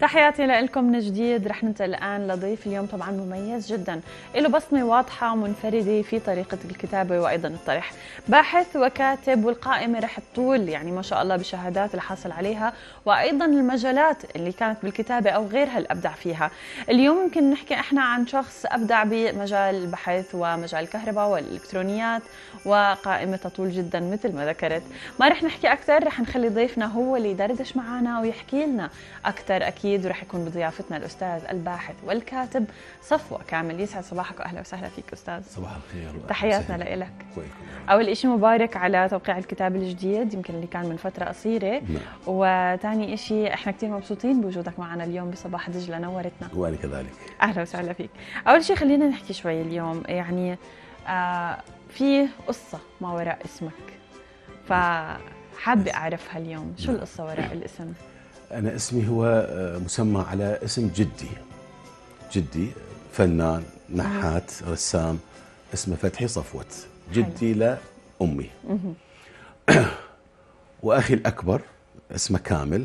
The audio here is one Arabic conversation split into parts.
تحياتي لكم من جديد رح ننتقل الان لضيف اليوم طبعا مميز جدا له بصمه واضحه منفرده في طريقه الكتابه وايضا الطرح باحث وكاتب والقائمه رح تطول يعني ما شاء الله بشهادات اللي حاصل عليها وايضا المجالات اللي كانت بالكتابه او غيرها اللي ابدع فيها اليوم ممكن نحكي احنا عن شخص ابدع بمجال البحث ومجال الكهرباء والالكترونيات وقائمه تطول جدا مثل ما ذكرت ما رح نحكي اكثر رح نخلي ضيفنا هو اللي يدردش معنا ويحكي لنا اكثر اكيد اكيد ورح يكون بضيافتنا الاستاذ الباحث والكاتب صفوه كامل يسعد صباحك واهلا وسهلا فيك استاذ صباح الخير تحياتنا لك اول شيء مبارك على توقيع الكتاب الجديد يمكن اللي كان من فتره قصيره نعم. وثاني شيء احنا كثير مبسوطين بوجودك معنا اليوم بصباح دجله نورتنا وانا كذلك اهلا وسهلا فيك اول شيء خلينا نحكي شوي اليوم يعني آه في قصه ما وراء اسمك ف حابة أعرفها اليوم شو نعم. القصة وراء الاسم؟ أنا اسمي هو آه، مسمى على اسم جدي جدي فنان نحات رسام اسمه فتحي صفوت جدي لأمي وأخي الأكبر اسمه كامل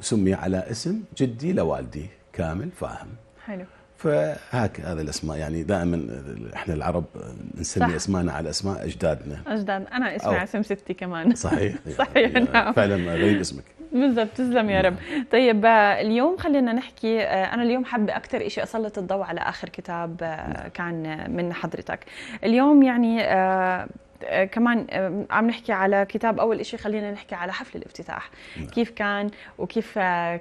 سمي على اسم جدي لوالدي كامل فاهم حلو فهكذا الاسماء يعني دائما احنا العرب نسمي اسماءنا على اسماء اجدادنا اجداد انا اسمي على اسم ستي كمان صحيح صحيح نعم فعلا غريب اسمك بالضبط تسلم يا رب طيب آه، اليوم خلينا نحكي آه، انا اليوم حابه اكثر شيء اسلط الضوء على اخر كتاب آه، كان من حضرتك اليوم يعني كمان عم نحكي على كتاب اول شيء خلينا نحكي على حفل الافتتاح نعم. كيف كان وكيف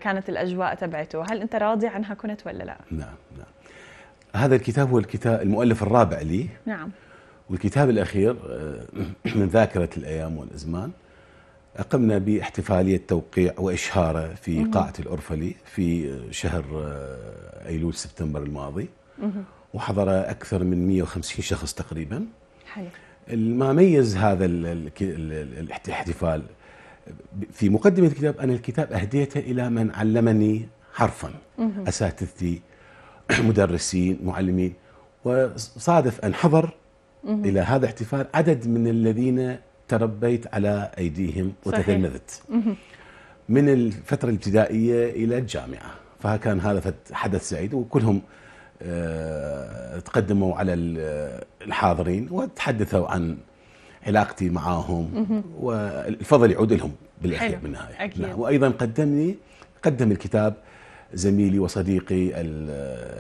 كانت الاجواء تبعته هل انت راضي عنها كنت ولا لا نعم نعم هذا الكتاب هو الكتاب المؤلف الرابع لي نعم والكتاب الاخير من ذاكره الايام والازمان قمنا باحتفالية توقيع وإشهاره في مه. قاعة الأرفلي في شهر آه، أيلول سبتمبر الماضي مه. وحضر أكثر من 150 شخص تقريبا حلو. ما ميز هذا الاحتفال في مقدمة الكتاب أنا الكتاب أهديته إلى من علمني حرفا مه. أساتذتي مدرسين معلمين وصادف أن حضر إلى هذا الاحتفال عدد من الذين تربيت على أيديهم وتتلمذت من الفترة الابتدائية إلى الجامعة فكان هذا حدث سعيد وكلهم آه، تقدموا على آه، الحاضرين وتحدثوا عن علاقتي معاهم والفضل يعود لهم بالاخير بالنهايه نعم وايضا قدمني قدم الكتاب زميلي وصديقي آه،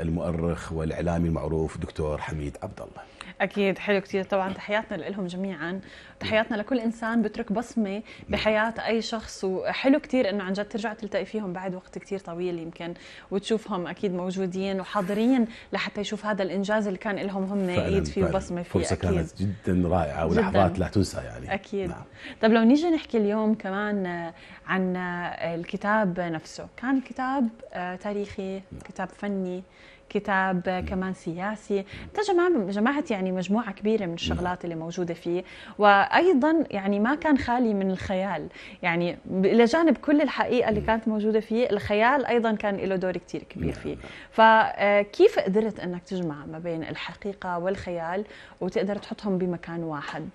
المؤرخ والاعلامي المعروف دكتور حميد عبد الله اكيد حلو كثير طبعا تحياتنا لهم جميعا تحياتنا لكل انسان بترك بصمه بحياه اي شخص وحلو كثير انه عن جد ترجع تلتقي فيهم بعد وقت كثير طويل يمكن وتشوفهم اكيد موجودين وحاضرين لحتى يشوف هذا الانجاز اللي كان لهم هم ايد فيه بصمه فيه فرصه أكيد. كانت جدا رائعه ولحظات لا تنسى يعني اكيد نعم. طب لو نيجي نحكي اليوم كمان آه، عن آه، الكتاب نفسه كان كتاب آه، تاريخي نعم. كتاب فني كتاب كمان سياسي تجمع جمعت يعني مجموعة كبيرة من الشغلات اللي موجودة فيه وأيضا يعني ما كان خالي من الخيال يعني إلى جانب كل الحقيقة اللي كانت موجودة فيه الخيال أيضا كان له دور كتير كبير فيه فكيف آه، قدرت أنك تجمع ما بين الحقيقة والخيال وتقدر تحطهم بمكان واحد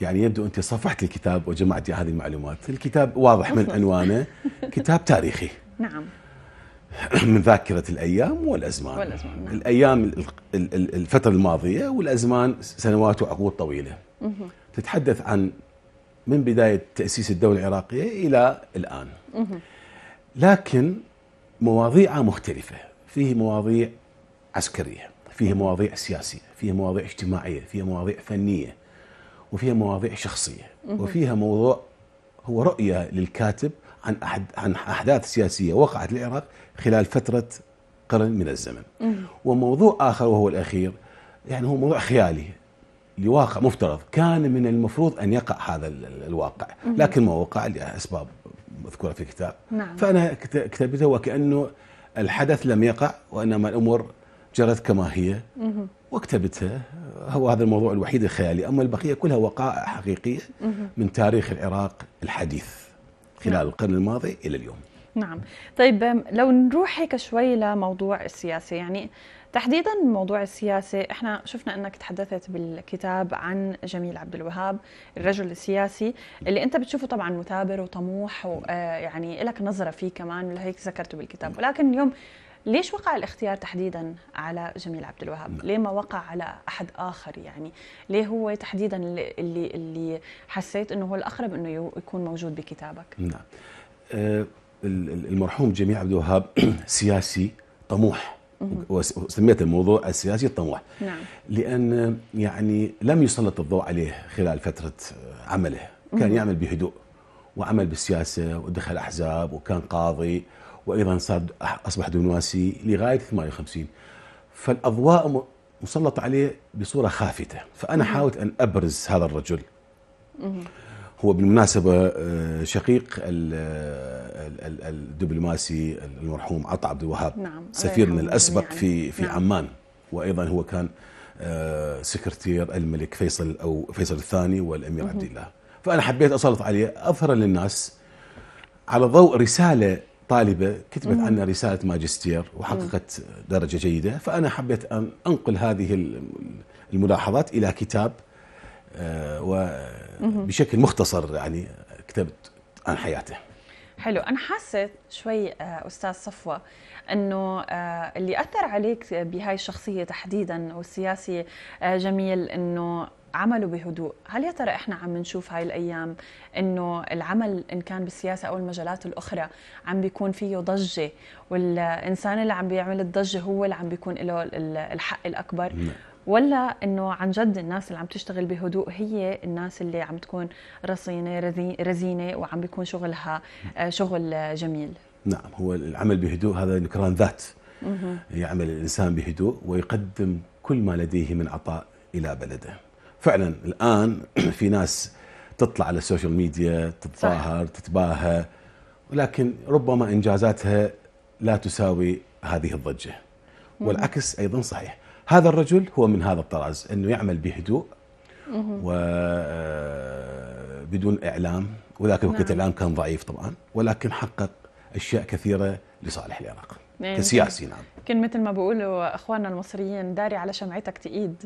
يعني يبدو انت صفحت الكتاب وجمعتي هذه المعلومات، الكتاب واضح من عنوانه كتاب تاريخي. نعم. من ذاكرة الأيام والأزمان, والأزمان نعم. الأيام الفترة الماضية والأزمان سنوات وعقود طويلة تتحدث عن من بداية تأسيس الدولة العراقية إلى الآن لكن مواضيع مختلفة فيه مواضيع عسكرية فيه مواضيع سياسية فيه مواضيع اجتماعية فيه مواضيع فنية وفيها مواضيع شخصية وفيها موضوع هو رؤية للكاتب عن عن أحداث سياسية وقعت العراق خلال فترة قرن من الزمن وموضوع آخر وهو الأخير يعني هو موضوع خيالي لواقع مفترض كان من المفروض أن يقع هذا الواقع لكن ما وقع لأسباب مذكورة في الكتاب نعم. فأنا كتبته وكأنه الحدث لم يقع وإنما الأمور جرت كما هي وكتبتها هو هذا الموضوع الوحيد الخيالي أما البقية كلها وقائع حقيقية من تاريخ العراق الحديث خلال نعم. القرن الماضي الى اليوم نعم طيب لو نروح هيك شوي لموضوع السياسه يعني تحديدا موضوع السياسه احنا شفنا انك تحدثت بالكتاب عن جميل عبد الوهاب الرجل السياسي اللي انت بتشوفه طبعا مثابر وطموح ويعني آه، لك نظره فيه كمان لهيك ذكرته بالكتاب ولكن اليوم ليش وقع الاختيار تحديدا على جميل عبد الوهاب؟ نعم. ليه ما وقع على احد اخر يعني؟ ليه هو تحديدا اللي اللي حسيت انه هو الاقرب انه يكون موجود بكتابك؟ نعم. أه المرحوم جميل عبد الوهاب سياسي طموح وسميت الموضوع السياسي الطموح نعم. لان يعني لم يسلط الضوء عليه خلال فتره عمله كان يعمل بهدوء وعمل بالسياسه ودخل احزاب وكان قاضي وايضا صار اصبح دبلوماسي لغايه 58 فالاضواء مسلطه عليه بصوره خافته فانا حاولت ان ابرز هذا الرجل هو بالمناسبه آه، شقيق الدبلوماسي المرحوم عطا عبد الوهاب نعم. سفيرنا الاسبق يعني. في في نعم. عمان وايضا هو كان آه، سكرتير الملك فيصل او فيصل الثاني والامير عبد الله فانا حبيت اسلط عليه اظهر للناس على ضوء رساله طالبة كتبت عنا رسالة ماجستير وحققت درجة جيدة فأنا حبيت أن أنقل هذه الملاحظات إلى كتاب آه، وبشكل مختصر يعني كتبت عن حياته حلو أنا حاسة شوي آه، أستاذ صفوة أنه آه، اللي أثر عليك بهاي الشخصية تحديدا والسياسي جميل أنه عملوا بهدوء هل يا ترى احنا عم نشوف هاي الايام انه العمل ان كان بالسياسه او المجالات الاخرى عم بيكون فيه ضجه والانسان اللي عم بيعمل الضجه هو اللي عم بيكون له الحق الاكبر نعم. ولا انه عن جد الناس اللي عم تشتغل بهدوء هي الناس اللي عم تكون رصينه رزينه وعم بيكون شغلها آه، شغل جميل نعم هو العمل بهدوء هذا نكران ذات يعمل الانسان بهدوء ويقدم كل ما لديه من عطاء الى بلده فعلا الان في ناس تطلع على السوشيال ميديا تتظاهر تتباهى ولكن ربما انجازاتها لا تساوي هذه الضجه والعكس ايضا صحيح هذا الرجل هو من هذا الطراز انه يعمل بهدوء وبدون آه، اعلام وذاك الوقت نعم. الاعلام كان ضعيف طبعا ولكن حقق اشياء كثيره لصالح العراق يعني كسياسي نعم كان مثل ما بيقولوا اخواننا المصريين داري على شمعتك تقيد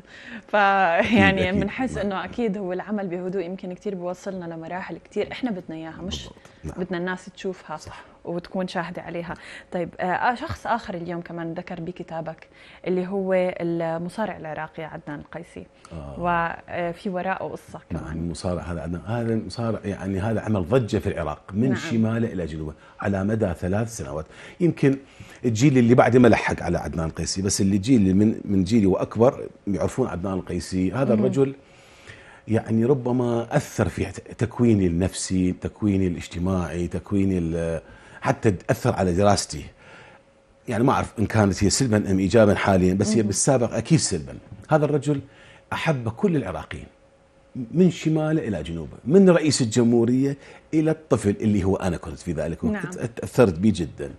فيعني بنحس نعم. انه اكيد هو العمل بهدوء يمكن كثير بيوصلنا لمراحل كثير احنا بدنا اياها مش نعم. بدنا الناس تشوفها صح. وتكون شاهدة عليها طيب آه، آه، شخص آخر اليوم كمان ذكر بكتابك اللي هو المصارع العراقي عدنان القيسي آه. وفي آه، وراءه قصة نعم، كمان نعم المصارع هذا عدنان هذا المصارع يعني هذا عمل ضجة في العراق من نعم. شماله إلى جنوبه على مدى ثلاث سنوات يمكن الجيل اللي بعدي ما لحق على عدنان القيسي بس اللي جيل من من جيلي وأكبر يعرفون عدنان القيسي هذا الرجل يعني ربما اثر في تكويني النفسي، تكويني الاجتماعي، تكويني حتى تاثر على دراستي يعني ما اعرف ان كانت هي سلبا ام ايجابا حاليا بس هي بالسابق اكيد سلبا هذا الرجل احب كل العراقيين من شماله الى جنوبه من رئيس الجمهوريه الى الطفل اللي هو انا كنت في ذلك نعم. تاثرت به جدا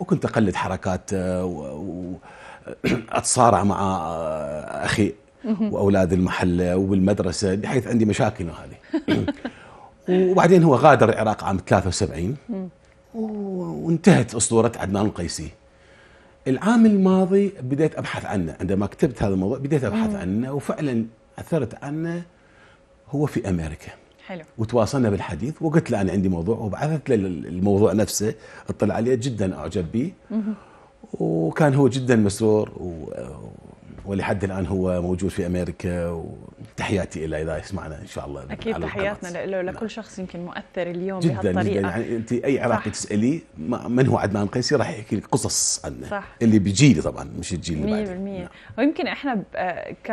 وكنت اقلد حركاته آه، واتصارع مع آه، اخي واولاد المحله وبالمدرسه بحيث عندي مشاكل هذه وبعدين هو غادر العراق عام 73 وانتهت أسطورة عدنان القيسي العام الماضي بديت أبحث عنه عندما كتبت هذا الموضوع بديت أبحث مم. عنه وفعلا أثرت عنه هو في أمريكا حلو وتواصلنا بالحديث وقلت له أنا عندي موضوع وبعثت له الموضوع نفسه اطلع عليه جدا أعجب به وكان هو جدا مسرور ولحد الان هو موجود في امريكا وتحياتي له اذا يسمعنا ان شاء الله اكيد تحياتنا له لكل نعم. شخص يمكن مؤثر اليوم جدا بهالطريقه جدا يعني انت اي عراقي تساليه من هو عدنان قيسي راح يحكي لك قصص عنه صح اللي بجيلي طبعا مش الجيل اللي بعده 100% ويمكن احنا ك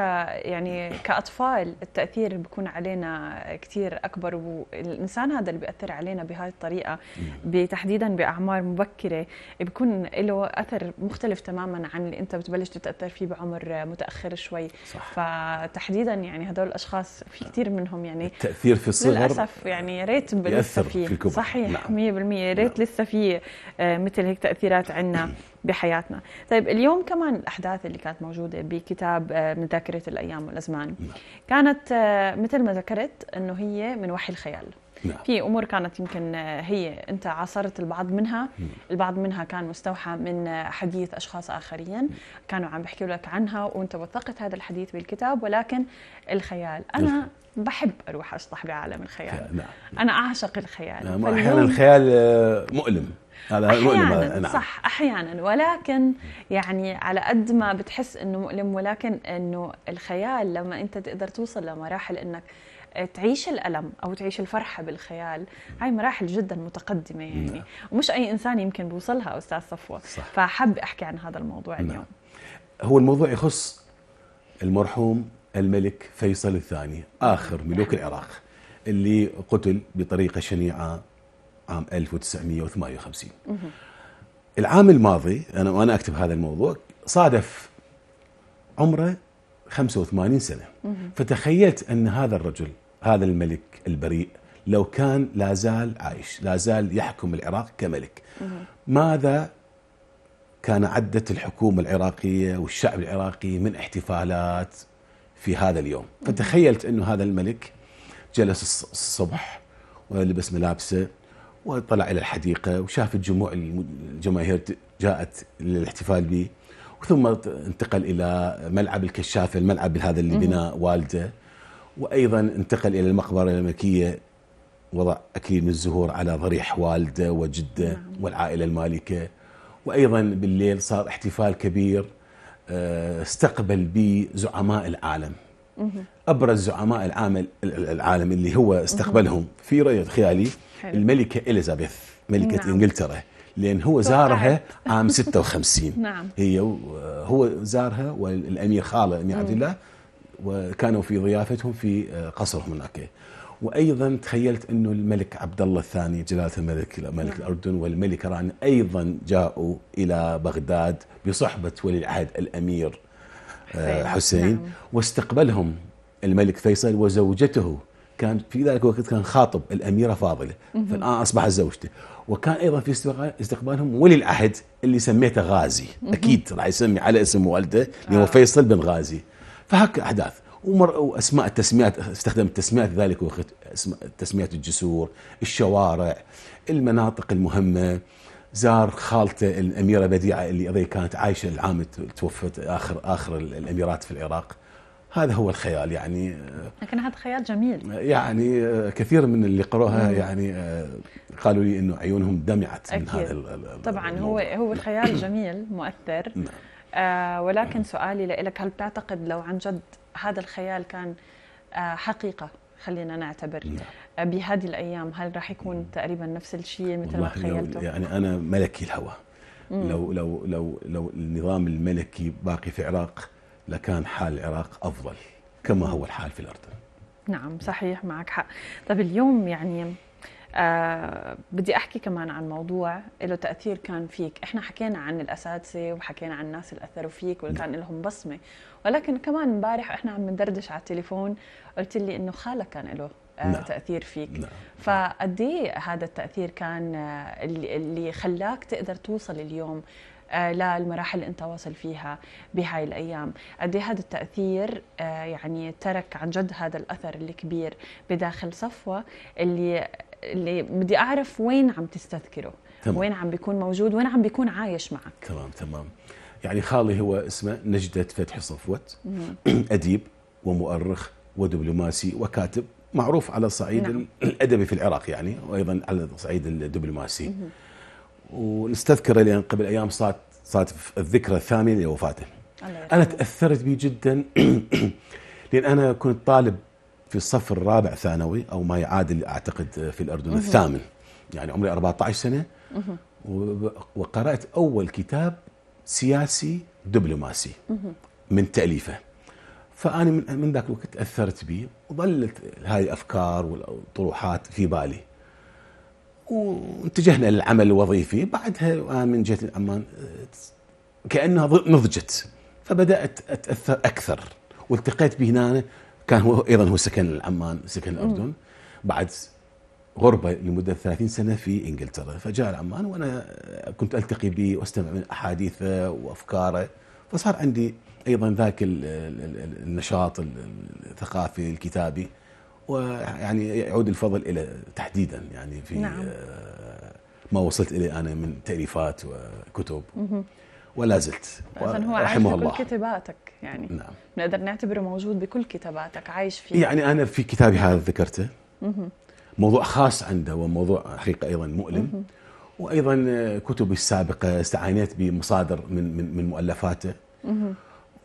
يعني كاطفال التاثير اللي بيكون علينا كثير اكبر والانسان هذا اللي بياثر علينا بهاي الطريقه بتحديدا باعمار مبكره بيكون له اثر مختلف تماما عن اللي انت بتبلش تتاثر فيه بعمر متاخر شوي صح. فتحديدا يعني هدول الاشخاص في كثير منهم يعني التاثير في الصغر للاسف يعني يا ريت لسه في صحيح 100% نعم. يا ريت نعم. لسه في آه، مثل هيك تاثيرات عندنا بحياتنا طيب اليوم كمان الأحداث اللي كانت موجودة بكتاب آه، من ذاكرة الأيام والأزمان نعم. كانت آه، مثل ما ذكرت أنه هي من وحي الخيال نعم. في امور كانت يمكن آه، هي انت عاصرت البعض منها البعض منها كان مستوحى من آه، حديث اشخاص اخرين كانوا عم بيحكوا لك عنها وانت وثقت هذا الحديث بالكتاب ولكن الخيال انا بحب اروح اسطح بعالم الخيال نعم،, نعم. انا اعشق الخيال نعم، احيانا الخيال آه، مؤلم هذا أحيانا نعم. صح أحيانا ولكن يعني على قد ما بتحس أنه مؤلم ولكن أنه الخيال لما أنت تقدر توصل لمراحل أنك تعيش الألم أو تعيش الفرحة بالخيال هاي مراحل جدا متقدمة يعني نعم. ومش أي إنسان يمكن بوصلها أستاذ صفوة صح. فحب أحكي عن هذا الموضوع نعم. اليوم هو الموضوع يخص المرحوم الملك فيصل الثاني آخر ملوك نعم. العراق اللي قتل بطريقة شنيعة عام 1958 مه. العام الماضي أنا وأنا أكتب هذا الموضوع صادف عمره 85 سنة مه. فتخيلت أن هذا الرجل هذا الملك البريء لو كان لا زال عايش لا زال يحكم العراق كملك ماذا كان عدت الحكومة العراقية والشعب العراقي من احتفالات في هذا اليوم فتخيلت أنه هذا الملك جلس الصبح ولبس ملابسه وطلع إلى الحديقة وشاف الجموع الجماهير جاءت للاحتفال به ثم انتقل إلى ملعب الكشافة الملعب هذا اللي بناه والده وأيضا انتقل إلى المقبرة الملكية وضع أكليل الزهور على ضريح والده وجده نعم. والعائلة المالكة وأيضا بالليل صار احتفال كبير آه، استقبل به زعماء العالم أبرز زعماء العالم, اللي هو استقبلهم في رؤية خيالي حلو. الملكة إليزابيث ملكة نعم. إنجلترا لأن هو زارها عام 56 نعم. هي آه، هو زارها والأمير خاله الأمير عبد الله وكانوا في ضيافتهم في آه، قصرهم هناك وايضا تخيلت انه الملك عبد الله الثاني جلاله الملك ملك نعم. الاردن والملكه ران ايضا جاءوا الى بغداد بصحبه ولي العهد الامير آه، حسين نعم. واستقبلهم الملك فيصل وزوجته كان في ذلك الوقت كان خاطب الاميره فاضله فالان اصبحت زوجته وكان ايضا في استقبالهم ولي العهد اللي سميته غازي اكيد راح يسمي على اسم والده اللي هو آه. فيصل بن غازي فهك أحداث ومر... واسماء التسميات استخدم التسميات ذلك وقت تسميات الجسور، الشوارع، المناطق المهمه، زار خالته الاميره بديعه اللي هي كانت عايشه العام توفت اخر اخر الاميرات في العراق. هذا هو الخيال يعني آه، لكن هذا خيال جميل يعني آه، كثير من اللي قروها يعني آه، قالوا لي انه عيونهم دمعت أكيد. من هذا طبعا الموضوع. هو هو خيال جميل مؤثر نعم. آه ولكن سؤالي لك هل تعتقد لو عن جد هذا الخيال كان آه حقيقة خلينا نعتبر نعم. آه، بهذه الأيام هل راح يكون تقريبا نفس الشيء مثل ما تخيلته يعني أنا ملكي الهوى لو لو لو لو النظام الملكي باقي في العراق لكان حال العراق أفضل كما هو الحال في الأردن نعم صحيح معك حق طب اليوم يعني آه بدي احكي كمان عن موضوع له تاثير كان فيك احنا حكينا عن الاساتذه وحكينا عن الناس اللي اثروا فيك واللي كان لهم بصمه ولكن كمان امبارح احنا عم ندردش على التليفون قلت لي انه خالك كان له آه نعم. تاثير فيك نعم. فقد إيه هذا التاثير كان آه، اللي, اللي خلاك تقدر توصل اليوم آه، للمراحل اللي انت واصل فيها بهاي الايام قد إيه هذا التاثير آه، يعني ترك عن جد هذا الاثر الكبير بداخل صفوه اللي اللي بدي اعرف وين عم تستذكره تمام. وين عم بيكون موجود وين عم بيكون عايش معك تمام تمام يعني خالي هو اسمه نجدة فتحي صفوت أديب ومؤرخ ودبلوماسي وكاتب معروف على الصعيد نعم. الأدبي في العراق يعني وأيضا على الصعيد الدبلوماسي ونستذكره لأن قبل أيام صارت صارت الذكرى الثامنة لوفاته أنا تأثرت به جدا لأن أنا كنت طالب في الصف الرابع ثانوي او ما يعادل اعتقد في الاردن الثامن يعني عمري 14 سنه وقرات اول كتاب سياسي دبلوماسي من تاليفه فانا من من ذاك الوقت تاثرت به وظلت هاي الافكار والطروحات في بالي واتجهنا للعمل الوظيفي بعدها من جهه عمان كانها نضجت فبدات اتاثر اكثر والتقيت به هنا كان هو ايضا هو سكن عمان سكن الاردن مم. بعد غربه لمده 30 سنه في انجلترا فجاء العمان وانا كنت التقي به واستمع من احاديثه وافكاره فصار عندي ايضا ذاك النشاط الثقافي الكتابي ويعني يعود الفضل الى تحديدا يعني في نعم. آه، ما وصلت اليه انا من تاليفات وكتب مم. ولا زلت اذا هو عايش بكل الله. كتاباتك يعني نعم بنقدر نعتبره موجود بكل كتاباتك عايش فيه يعني انا في كتابي هذا ذكرته موضوع خاص عنده وموضوع حقيقه ايضا مؤلم وايضا كتبي السابقه استعانيت بمصادر من من, من مؤلفاته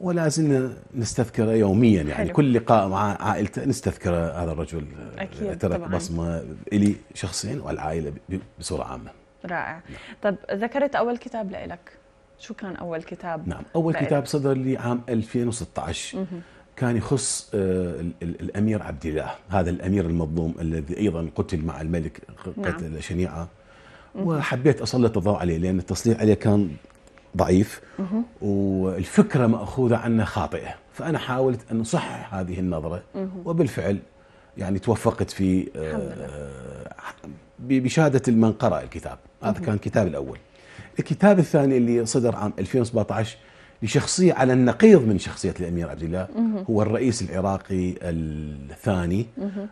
ولا زلنا نستذكره يوميا يعني حلو. كل لقاء مع عائلته نستذكر هذا الرجل أكيد ترك بصمه الي شخصيا والعائله بصوره عامه رائع نعم. طب ذكرت اول كتاب لك شو كان أول كتاب؟ نعم أول بقى. كتاب صدر لي عام 2016 مه. كان يخص آه، الأمير عبد الله هذا الأمير المظلوم الذي أيضا قتل مع الملك نعم. قتل نعم. شنيعة وحبيت أسلط الضوء عليه لأن التسليط عليه كان ضعيف مه. والفكرة مأخوذة عنه خاطئة فأنا حاولت أن أصحح هذه النظرة مه. وبالفعل يعني توفقت في آه، آه، بشهادة من قرأ الكتاب هذا كان كتابي الأول الكتاب الثاني اللي صدر عام 2017 لشخصية على النقيض من شخصية الأمير عبد الله هو الرئيس العراقي الثاني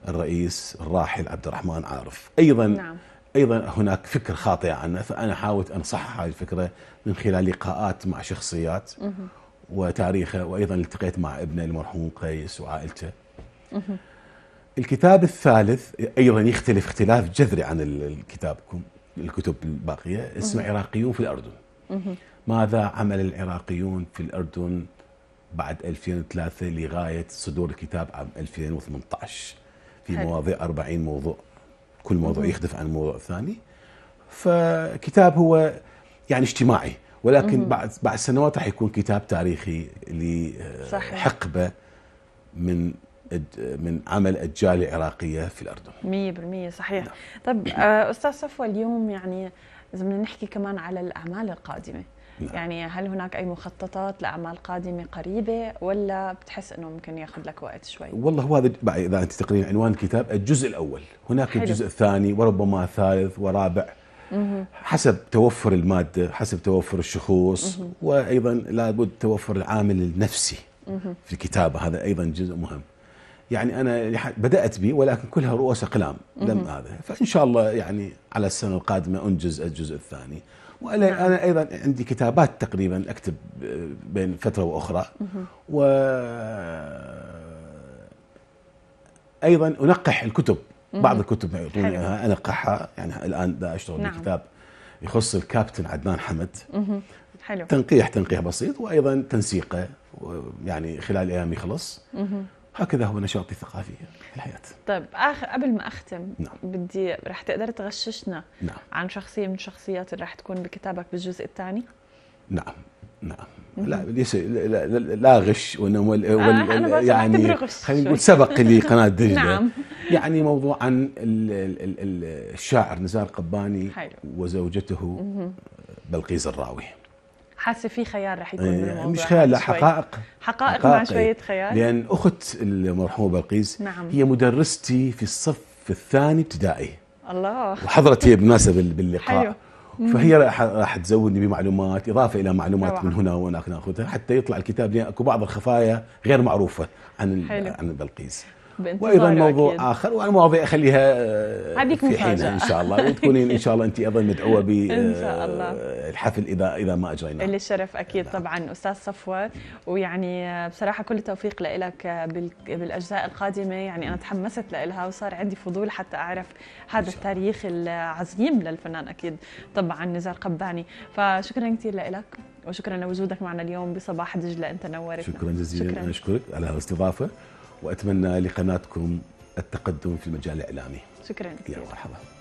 الرئيس الراحل عبد الرحمن عارف أيضا نعم. أيضا هناك فكر خاطئ عنه فأنا حاولت أن أصحح هذه الفكرة من خلال لقاءات مع شخصيات وتاريخه وأيضا التقيت مع ابنه المرحوم قيس وعائلته الكتاب الثالث أيضا يختلف اختلاف جذري عن كتابكم الكتب الباقية اسمه عراقيون في الأردن ماذا عمل العراقيون في الأردن بعد 2003 لغاية صدور الكتاب عام 2018 في مواضيع 40 موضوع كل موضوع يختلف عن موضوع ثاني فكتاب هو يعني اجتماعي ولكن بعد بعد سنوات راح يكون كتاب تاريخي لحقبه من من عمل الجالية العراقية في الأردن 100% صحيح نعم. طب آه، أستاذ صفوة اليوم يعني إذا بدنا نحكي كمان على الأعمال القادمة نعم. يعني هل هناك أي مخططات لأعمال قادمة قريبة ولا بتحس أنه ممكن ياخذ لك وقت شوي والله هو هذا إذا أنت تقرين عنوان الكتاب الجزء الأول هناك حلو. الجزء الثاني وربما ثالث ورابع حسب توفر المادة حسب توفر الشخوص وأيضا لابد توفر العامل النفسي في الكتابة هذا أيضا جزء مهم يعني انا بدات به ولكن كلها رؤوس اقلام لم هذا فان شاء الله يعني على السنه القادمه انجز الجزء الثاني وانا نعم. انا ايضا عندي كتابات تقريبا اكتب آه، بين فتره واخرى و ايضا انقح الكتب بعض الكتب يعطوني اياها انقحها يعني الان دا اشتغل نعم. بكتاب يخص الكابتن عدنان حمد حلو تنقيح تنقيح بسيط وايضا تنسيقه يعني خلال ايام يخلص هكذا هو نشاطي الثقافي في الحياه طيب اخر قبل ما اختم نعم. بدي رح تقدر تغششنا نعم. عن شخصيه من الشخصيات اللي رح تكون بكتابك بالجزء الثاني نعم نعم لا ليس لا, لا, لا غش وانما آه، يعني خلينا نقول سبق لي قناه دجله نعم. يعني موضوع عن الشاعر نزار قباني حلو. وزوجته بلقيس الراوي حاسه في خيال رح يكون إيه، بالموضوع مش خيال لا حقائق حقائق مع شويه إيه. خيال لان اخت المرحومه بلقيس نعم. هي مدرستي في الصف الثاني ابتدائي الله وحضرت هي بمناسبه باللقاء حلو. فهي راح راح تزودني بمعلومات اضافه الى معلومات من هنا وهناك ناخذها حتى يطلع الكتاب لان اكو بعض الخفايا غير معروفه عن عن بلقيس وايضا موضوع أكيد. اخر وانا اخليها آه، في حينها ان شاء الله وتكونين ان شاء الله انت ايضا مدعوه ب آه، الحفل اذا اذا ما اجرينا اللي الشرف اكيد طبعا استاذ صفوه ويعني آه، بصراحه كل التوفيق لك بالاجزاء القادمه يعني انا تحمست لها وصار عندي فضول حتى اعرف هذا التاريخ العظيم للفنان اكيد طبعا نزار قباني فشكرا كثير لك وشكرا لوجودك معنا اليوم بصباح دجله انت نورتنا شكرا جزيلا شكرا. انا اشكرك على الاستضافه وأتمنى لقناتكم التقدم في المجال الإعلامي شكرا يا مرحبا